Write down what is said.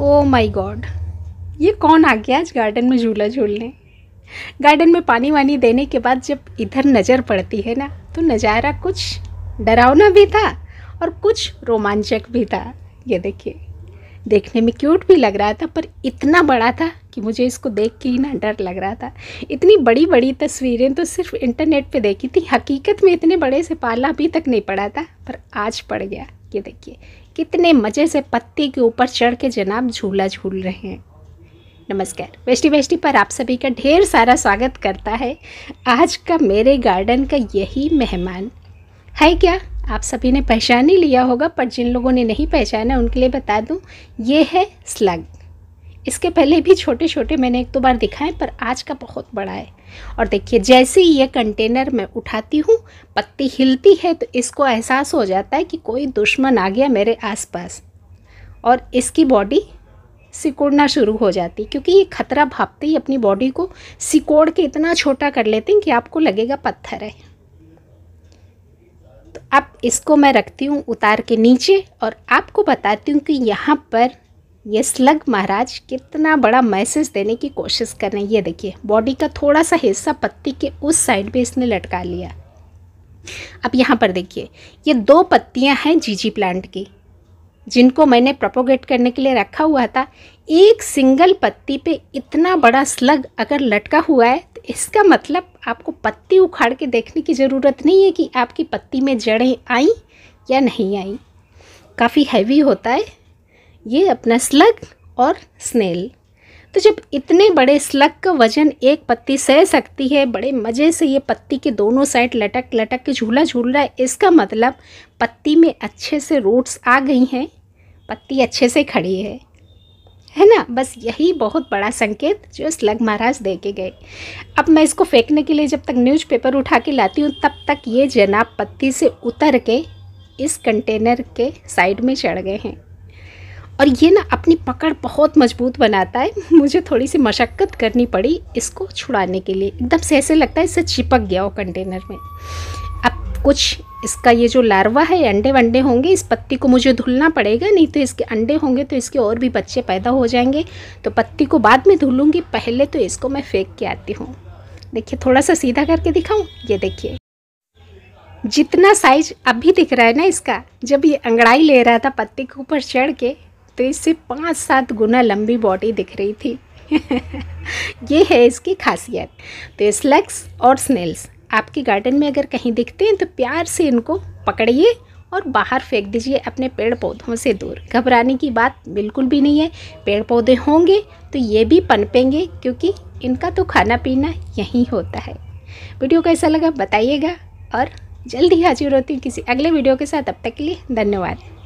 oh my God ये कौन आ गया आज गार्डन में झूला झूलने गार्डन में पानी वानी देने के बाद जब इधर नज़र पड़ती है ना तो नज़ारा कुछ डरावना भी था और कुछ रोमांचक भी था ये देखिए देखने में क्यूट भी लग रहा था पर इतना बड़ा था कि मुझे इसको देख के ही ना डर लग रहा था इतनी बड़ी बड़ी तस्वीरें तो सिर्फ इंटरनेट पे देखी थी हकीकत में इतने बड़े से पाला अभी तक नहीं पड़ा था पर आज पड़ गया ये देखिए कितने मज़े से पत्ती के ऊपर चढ़ के जनाब झूला झूल रहे हैं नमस्कार वेस्टी वेस्टी पर आप सभी का ढेर सारा स्वागत करता है आज का मेरे गार्डन का यही मेहमान है क्या आप सभी ने पहचान ही लिया होगा पर जिन लोगों ने नहीं पहचाना उनके लिए बता दूं ये है स्लग इसके पहले भी छोटे छोटे मैंने एक दो बार दिखाए पर आज का बहुत बड़ा है और देखिए जैसे ही ये कंटेनर मैं उठाती हूँ पत्ती हिलती है तो इसको एहसास हो जाता है कि कोई दुश्मन आ गया मेरे आसपास और इसकी बॉडी सिकोड़ना शुरू हो जाती क्योंकि ये खतरा भापते ही अपनी बॉडी को सिकोड़ के इतना छोटा कर लेते हैं कि आपको लगेगा पत्थर है तो अब इसको मैं रखती हूँ उतार के नीचे और आपको बताती हूँ कि यहाँ पर ये स्लग महाराज कितना बड़ा मैसेज देने की कोशिश कर रहे हैं ये देखिए बॉडी का थोड़ा सा हिस्सा पत्ती के उस साइड पे इसने लटका लिया अब यहाँ पर देखिए ये दो पत्तियाँ हैं जीजी प्लांट की जिनको मैंने प्रोपोगेट करने के लिए रखा हुआ था एक सिंगल पत्ती पे इतना बड़ा स्लग अगर लटका हुआ है तो इसका मतलब आपको पत्ती उखाड़ के देखने की ज़रूरत नहीं है कि आपकी पत्ती में जड़ें आई या नहीं आई काफ़ी हैवी होता है ये अपना स्लग और स्नेल तो जब इतने बड़े स्लग का वजन एक पत्ती सह सकती है बड़े मज़े से ये पत्ती के दोनों साइड लटक लटक के झूला झूल रहा है इसका मतलब पत्ती में अच्छे से रूट्स आ गई हैं पत्ती अच्छे से खड़ी है है ना बस यही बहुत बड़ा संकेत जो स्लग महाराज दे के गए अब मैं इसको फेंकने के लिए जब तक न्यूज़पेपर उठा के लाती हूँ तब तक ये जनाब पत्ती से उतर के इस कंटेनर के साइड में चढ़ गए हैं और ये ना अपनी पकड़ बहुत मजबूत बनाता है मुझे थोड़ी सी मशक्क़त करनी पड़ी इसको छुड़ाने के लिए एकदम से ऐसे लगता है इससे चिपक गया हो कंटेनर में अब कुछ इसका ये जो लार्वा है अंडे वंडे होंगे इस पत्ती को मुझे धुलना पड़ेगा नहीं तो इसके अंडे होंगे तो इसके और भी बच्चे पैदा हो जाएंगे तो पत्ती को बाद में धुलूँगी पहले तो इसको मैं फेंक के आती हूँ देखिए थोड़ा सा सीधा करके दिखाऊँ ये देखिए जितना साइज अभी दिख रहा है ना इसका जब ये अंगड़ाई ले रहा था पत्ती के ऊपर चढ़ के तो इससे पाँच सात गुना लंबी बॉडी दिख रही थी ये है इसकी खासियत तो स्लग्स और स्नेल्स आपके गार्डन में अगर कहीं दिखते हैं तो प्यार से इनको पकड़िए और बाहर फेंक दीजिए अपने पेड़ पौधों से दूर घबराने की बात बिल्कुल भी नहीं है पेड़ पौधे होंगे तो ये भी पनपेंगे क्योंकि इनका तो खाना पीना यहीं होता है वीडियो कैसा लगा बताइएगा और जल्दी हाजिर होती हूँ किसी अगले वीडियो के साथ अब तक के लिए धन्यवाद